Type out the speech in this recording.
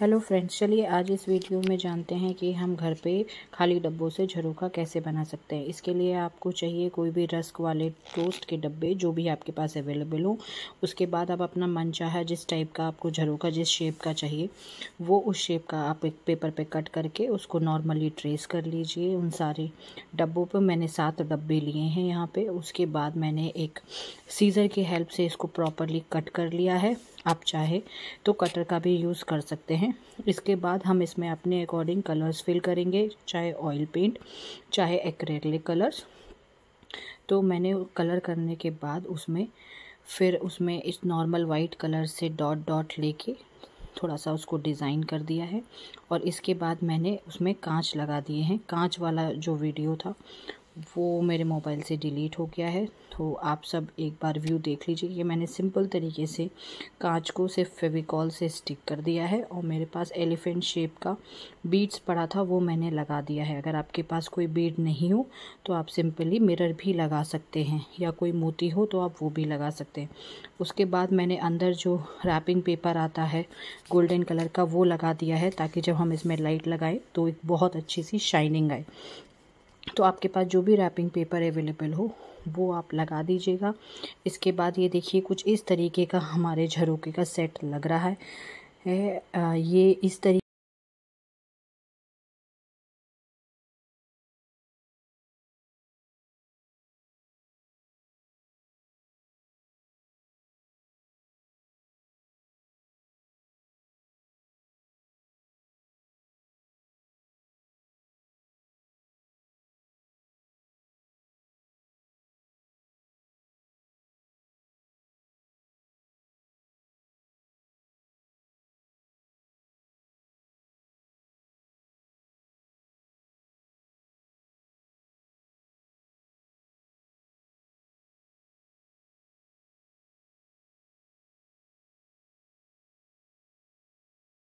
hello friends चलिए आज इस वीडियो में जानते हैं कि हम घर पे खाली डब्बों से झरोखा कैसे बना सकते हैं इसके लिए आपको चाहिए कोई भी रस्क वाले टोस्ट के डब्बे जो भी आपके पास अवेलेबल हो उसके बाद आप अपना मन चाहे जिस टाइप का आपको झरोखा जिस शेप का चाहिए वो उस शेप का आप एक पेपर पे कट करके उसको नॉर्मली ट्रेस कर लीजिए उन सारे डब्बों पर मैंने सात डब्बे लिए हैं यहाँ पर उसके बाद मैंने एक सीज़र की हेल्प से इसको प्रॉपरली कट कर लिया है आप चाहे तो कटर का भी यूज़ कर सकते हैं इसके बाद हम इसमें अपने अकॉर्डिंग कलर्स फिल करेंगे चाहे ऑयल पेंट चाहे एक्रेलिक कलर्स तो मैंने कलर करने के बाद उसमें फिर उसमें इस नॉर्मल वाइट कलर से डॉट डॉट लेके थोड़ा सा उसको डिज़ाइन कर दिया है और इसके बाद मैंने उसमें कांच लगा दिए हैं कांच वाला जो वीडियो था वो मेरे मोबाइल से डिलीट हो गया है तो आप सब एक बार व्यू देख लीजिए ये मैंने सिंपल तरीके से कांच को सिर्फ फेविकॉल से स्टिक कर दिया है और मेरे पास एलिफेंट शेप का बीड्स पड़ा था वो मैंने लगा दिया है अगर आपके पास कोई बीड नहीं हो तो आप सिंपली मिरर भी लगा सकते हैं या कोई मोती हो तो आप वो भी लगा सकते हैं उसके बाद मैंने अंदर जो रैपिंग पेपर आता है गोल्डन कलर का वो लगा दिया है ताकि जब हम इसमें लाइट लगाएं तो एक बहुत अच्छी सी शाइनिंग आए तो आपके पास जो भी रैपिंग पेपर अवेलेबल हो वो आप लगा दीजिएगा इसके बाद ये देखिए कुछ इस तरीके का हमारे झरोके का सेट लग रहा है ये इस तरीके